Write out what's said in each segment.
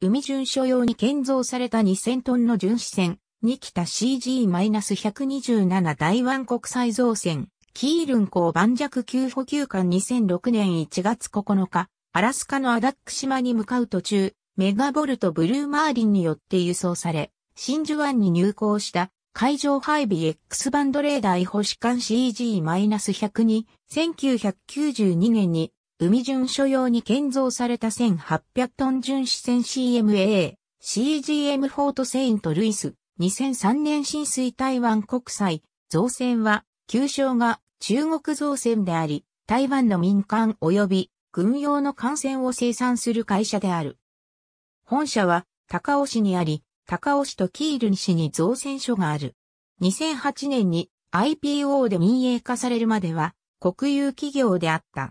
海巡所用に建造された2000トンの巡視船、キタ CG-127 台湾国際造船、キールン港盤石級補給艦2006年1月9日、アラスカのアダック島に向かう途中、メガボルトブルーマーリンによって輸送され、真珠湾に入港した海上配備 X バンドレーダー保守艦 CG-102、1992年に海巡所用に建造された1800トン巡視船 CMAA、CGM フォートセイントルイス、2003年浸水台湾国際、造船は、旧称が中国造船であり、台湾の民間及び軍用の艦船を生産する会社である。本社は高尾市にあり、高尾市とキール市に造船所がある。2008年に IPO で民営化されるまでは国有企業であった。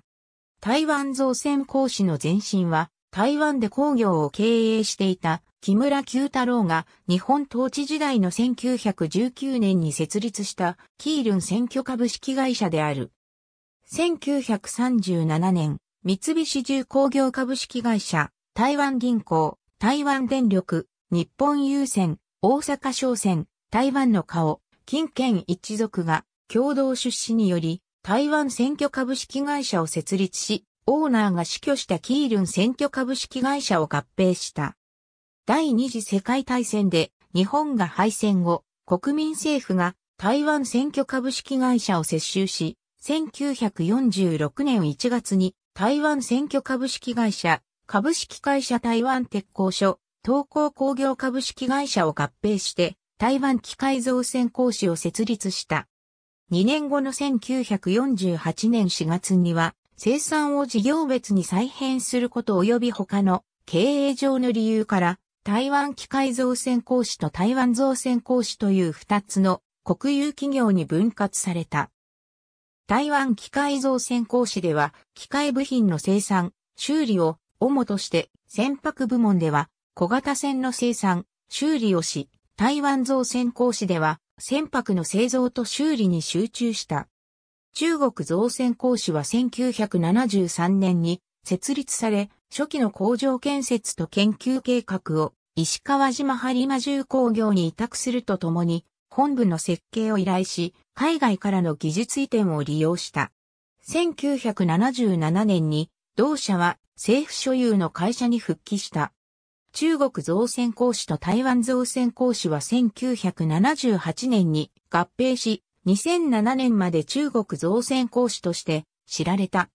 台湾造船講師の前身は、台湾で工業を経営していた木村九太郎が日本統治時代の1919年に設立したキールン選挙株式会社である。1937年、三菱重工業株式会社、台湾銀行、台湾電力、日本郵船、大阪商船、台湾の顔、金券一族が共同出資により台湾選挙株式会社を設立し、オーナーが死去したキールン選挙株式会社を合併した。第二次世界大戦で日本が敗戦後、国民政府が台湾選挙株式会社を接収し、1946年1月に台湾選挙株式会社、株式会社台湾鉄工所、東工工業株式会社を合併して、台湾機械造船講師を設立した。2年後の1948年4月には、生産を事業別に再編すること及び他の経営上の理由から、台湾機械造船工士と台湾造船工士という2つの国有企業に分割された。台湾機械造船工士では、機械部品の生産、修理を主として、船舶部門では、小型船の生産、修理をし、台湾造船工士では、船舶の製造と修理に集中した。中国造船講師は1973年に設立され、初期の工場建設と研究計画を石川島播磨重工業に委託するとともに、本部の設計を依頼し、海外からの技術移転を利用した。1977年に同社は政府所有の会社に復帰した。中国造船公司と台湾造船公司は1978年に合併し、2007年まで中国造船公司として知られた。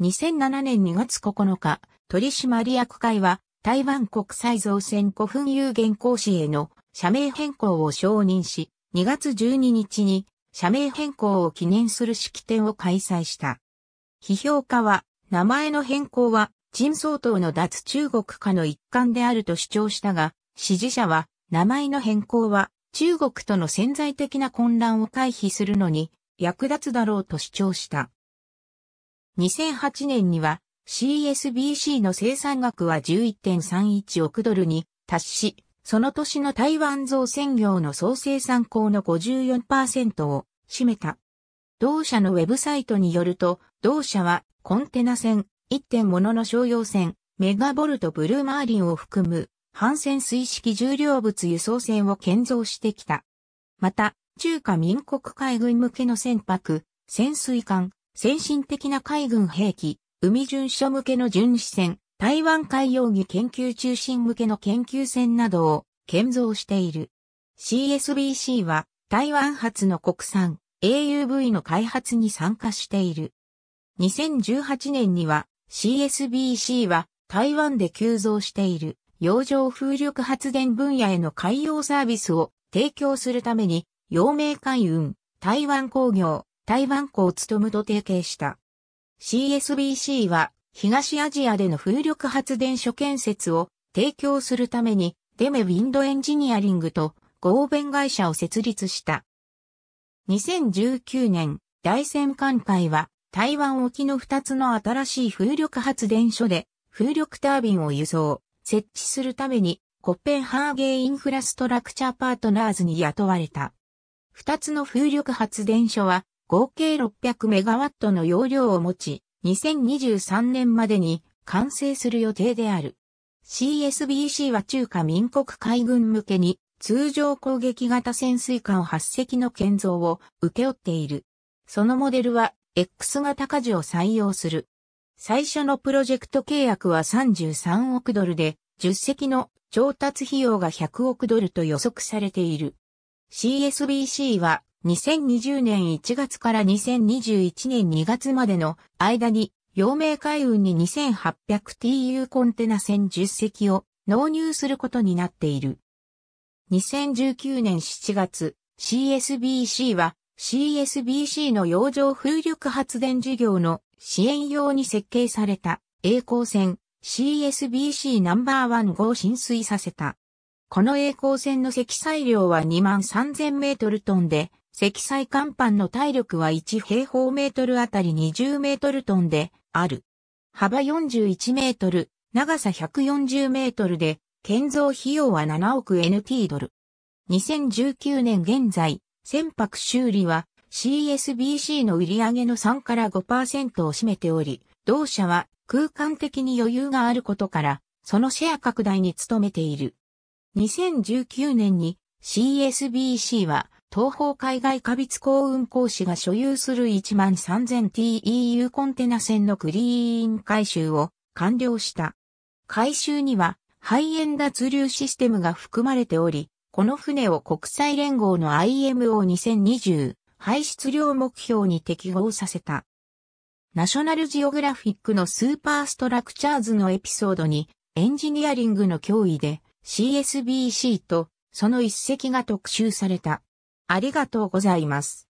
2007年2月9日、取締役会は台湾国際造船古墳有限公司への社名変更を承認し、2月12日に社名変更を記念する式典を開催した。批評家は、名前の変更は陳総統の脱中国化の一環であると主張したが、支持者は、名前の変更は、中国との潜在的な混乱を回避するのに、役立つだろうと主張した。2008年には、CSBC の生産額は11.31億ドルに達し、その年の台湾造船業の総生産高の54%を占めた。同社のウェブサイトによると、同社はコンテナ船、一点ものの商用船、メガボルトブルーマーリンを含む、反戦水式重量物輸送船を建造してきた。また、中華民国海軍向けの船舶、潜水艦、先進的な海軍兵器、海巡所向けの巡視船、台湾海洋技研究中心向けの研究船などを建造している。CSBC は台湾発の国産 AUV の開発に参加している。2018年には CSBC は台湾で急増している洋上風力発電分野への海洋サービスを提供するために、陽明海運、台湾工業、台湾港を務むと提携した。CSBC は東アジアでの風力発電所建設を提供するためにデメウィンドエンジニアリングと合弁会社を設立した。2019年大戦艦隊は台湾沖の2つの新しい風力発電所で風力タービンを輸送、設置するためにコッペンハーゲーインフラストラクチャーパートナーズに雇われた。2つの風力発電所は合計600メガワットの容量を持ち、2023年までに完成する予定である。CSBC は中華民国海軍向けに通常攻撃型潜水艦8隻の建造を受け負っている。そのモデルは X 型家事を採用する。最初のプロジェクト契約は33億ドルで、10隻の調達費用が100億ドルと予測されている。CSBC は2020年1月から2021年2月までの間に、陽明海運に 2800TU コンテナ船10隻を納入することになっている。2019年7月、CSBC は CSBC の洋上風力発電事業の支援用に設計された栄光船 CSBC ナンバーワン号を浸水させた。この栄光船の積載量は2万3000メートルトンで、積載甲板の体力は1平方メートルあたり20メートルトンである。幅41メートル、長さ140メートルで、建造費用は7億 NT ドル。2019年現在、船舶修理は CSBC の売上の3から5%を占めており、同社は空間的に余裕があることから、そのシェア拡大に努めている。2019年に CSBC は東方海外過密航運航士が所有する 13000TEU コンテナ船のクリーン回収を完了した。回収には肺炎脱流システムが含まれており、この船を国際連合の IMO2020 排出量目標に適合させた。ナショナルジオグラフィックのスーパーストラクチャーズのエピソードにエンジニアリングの脅威で CSBC とその一石が特集された。ありがとうございます。